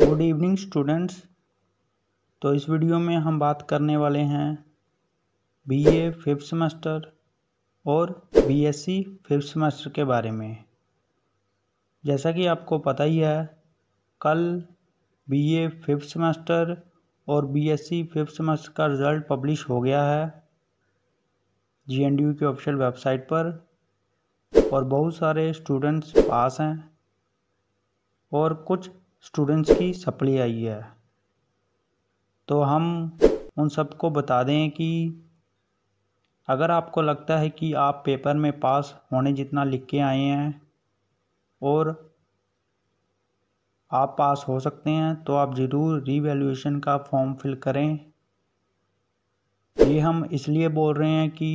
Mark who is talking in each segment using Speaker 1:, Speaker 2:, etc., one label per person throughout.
Speaker 1: good evening students तो इस video में हम बात करने वाले हैं बीए फिफ्थ सेमेस्टर और बीएससी फिफ्थ सेमेस्टर के बारे में जैसा कि आपको पता ही है कल बीए फिफ्थ सेमेस्टर और बीएससी फिफ्थ सेमेस्टर का रिज़ल्ट पब्लिश हो गया है जीएनडीयू की ऑफिशियल वेबसाइट पर और बहुत सारे स्टूडेंट्स पास हैं और कुछ स्टूडेंट्स की सप्ली आई है तो हम उन सबको बता दें कि अगर आपको लगता है कि आप पेपर में पास होने जितना लिख के आए हैं और आप पास हो सकते हैं तो आप ज़रूर रीवैल्यूएशन का फॉर्म फिल करें ये हम इसलिए बोल रहे हैं कि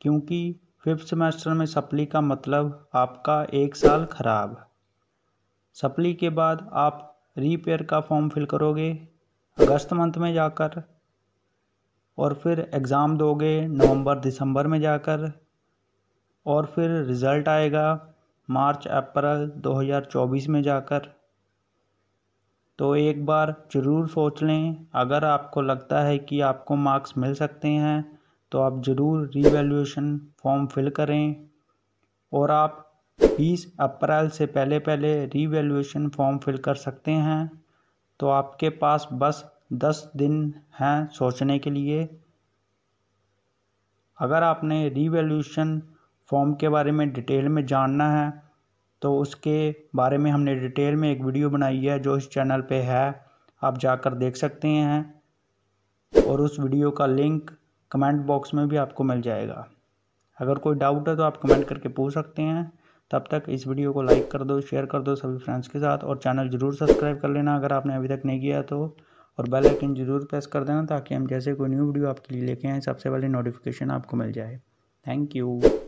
Speaker 1: क्योंकि फिफ्थ सेमेस्टर में सप्ली का मतलब आपका एक साल ख़राब सप्ली के बाद आप रीपेयर का फॉर्म फिल करोगे अगस्त मंथ में जाकर और फिर एग्ज़ाम दोगे नवंबर दिसंबर में जाकर और फिर रिज़ल्ट आएगा मार्च अप्रैल 2024 में जाकर तो एक बार ज़रूर सोच लें अगर आपको लगता है कि आपको मार्क्स मिल सकते हैं तो आप ज़रूर रिवेल्यूशन फॉर्म फिल करें और आप बीस अप्रैल से पहले पहले रिवेल्यूशन फॉर्म फिल कर सकते हैं तो आपके पास बस दस दिन हैं सोचने के लिए अगर आपने रिवेल्यूशन फॉर्म के बारे में डिटेल में जानना है तो उसके बारे में हमने डिटेल में एक वीडियो बनाई है जो इस चैनल पे है आप जाकर देख सकते हैं और उस वीडियो का लिंक कमेंट बॉक्स में भी आपको मिल जाएगा अगर कोई डाउट है तो आप कमेंट करके पूछ सकते हैं तब तक इस वीडियो को लाइक कर दो शेयर कर दो सभी फ्रेंड्स के साथ और चैनल ज़रूर सब्सक्राइब कर लेना अगर आपने अभी तक नहीं किया तो और बेल आइकन ज़रूर प्रेस कर देना ताकि हम जैसे कोई न्यू वीडियो आपके लिए लेके आए सबसे पहले नोटिफिकेशन आपको मिल जाए थैंक यू